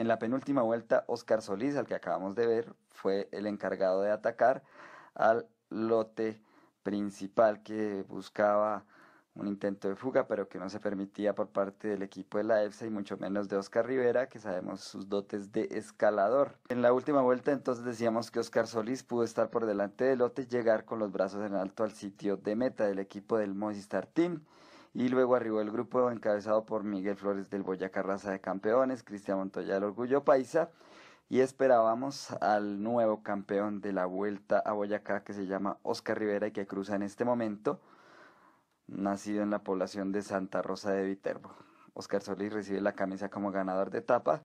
En la penúltima vuelta, Oscar Solís, al que acabamos de ver, fue el encargado de atacar al lote principal que buscaba un intento de fuga, pero que no se permitía por parte del equipo de la EFSA y mucho menos de Oscar Rivera, que sabemos sus dotes de escalador. En la última vuelta entonces decíamos que Oscar Solís pudo estar por delante del lote y llegar con los brazos en alto al sitio de meta del equipo del Movistar Team y luego arribó el grupo encabezado por Miguel Flores del Boyacá Raza de Campeones, Cristian Montoya del Orgullo Paisa. Y esperábamos al nuevo campeón de la vuelta a Boyacá que se llama Oscar Rivera y que cruza en este momento, nacido en la población de Santa Rosa de Viterbo. Oscar Solís recibe la camisa como ganador de etapa.